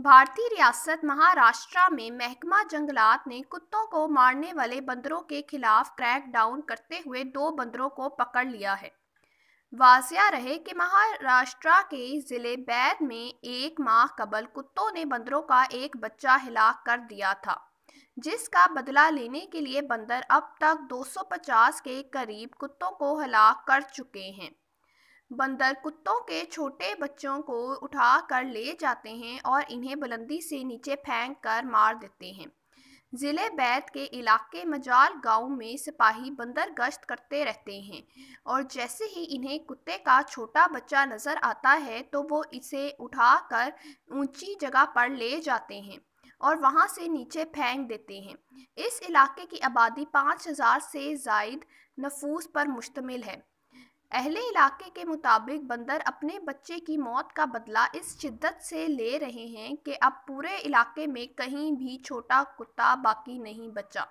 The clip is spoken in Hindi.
भारतीय रियासत महाराष्ट्र में महकमा जंगलात ने कुत्तों को मारने वाले बंदरों के खिलाफ क्रैक डाउन करते हुए दो बंदरों को पकड़ लिया है वाजिया रहे कि महाराष्ट्र के ज़िले बैद में एक माह कबल कुत्तों ने बंदरों का एक बच्चा हिला कर दिया था जिसका बदला लेने के लिए बंदर अब तक 250 के करीब कुत्तों को हलाक कर चुके हैं बंदर कुत्तों के छोटे बच्चों को उठा कर ले जाते हैं और इन्हें बुलंदी से नीचे फेंक कर मार देते हैं ज़िले बैत के इलाके मजाल गांव में सिपाही बंदर गश्त करते रहते हैं और जैसे ही इन्हें कुत्ते का छोटा बच्चा नज़र आता है तो वो इसे उठा कर ऊंची जगह पर ले जाते हैं और वहां से नीचे फेंक देते हैं इस इलाके की आबादी पाँच हज़ार से जायद नफूस पर मुश्तमिल है अहले इलाके के मुताबिक बंदर अपने बच्चे की मौत का बदला इस शिद्दत से ले रहे हैं कि अब पूरे इलाके में कहीं भी छोटा कुत्ता बाकी नहीं बचा